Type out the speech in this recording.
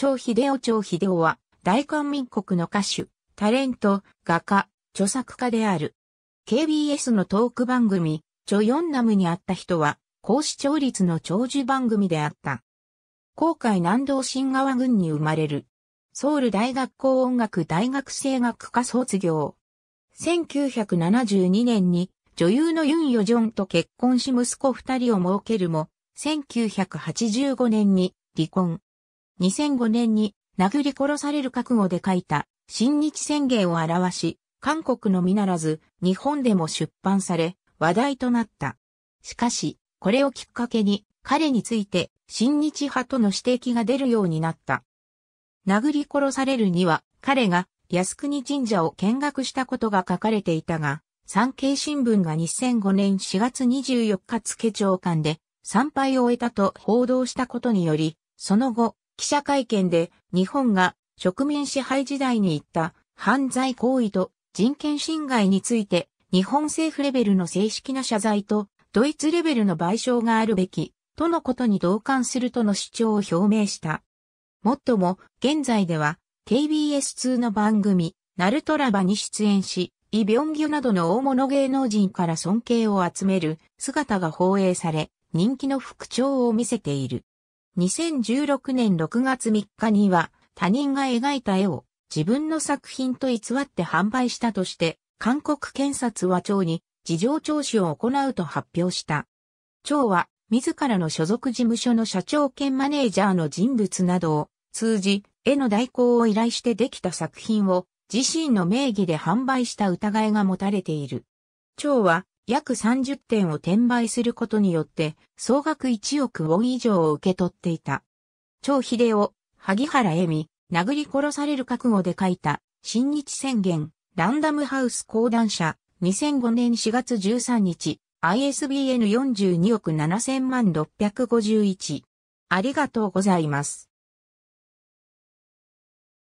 張秀夫張秀夫は、大韓民国の歌手、タレント、画家、著作家である。KBS のトーク番組、チョヨンナムにあった人は、高視聴率の長寿番組であった。後海南道新川郡に生まれる。ソウル大学校音楽大学生学科卒業。1972年に女優のユン・ヨジョンと結婚し息子二人を設けるも、1985年に離婚。2005年に殴り殺される覚悟で書いた新日宣言を表し、韓国のみならず日本でも出版され話題となった。しかし、これをきっかけに彼について新日派との指摘が出るようになった。殴り殺されるには彼が靖国神社を見学したことが書かれていたが、産経新聞が2005年4月24日付長官で参拝を終えたと報道したことにより、その後、記者会見で日本が植民支配時代に行った犯罪行為と人権侵害について日本政府レベルの正式な謝罪とドイツレベルの賠償があるべきとのことに同感するとの主張を表明した。もっとも現在では KBS2 の番組ナルトラバに出演しイ・ビョンギュなどの大物芸能人から尊敬を集める姿が放映され人気の復調を見せている。2016年6月3日には他人が描いた絵を自分の作品と偽って販売したとして、韓国検察は町に事情聴取を行うと発表した。町は自らの所属事務所の社長兼マネージャーの人物などを通じ、絵の代行を依頼してできた作品を自身の名義で販売した疑いが持たれている。町は約30点を転売することによって、総額1億ウォン以上を受け取っていた。張秀夫、萩原恵美、殴り殺される覚悟で書いた、新日宣言、ランダムハウス講談社、2005年4月13日、ISBN42 億7651。ありがとうございます。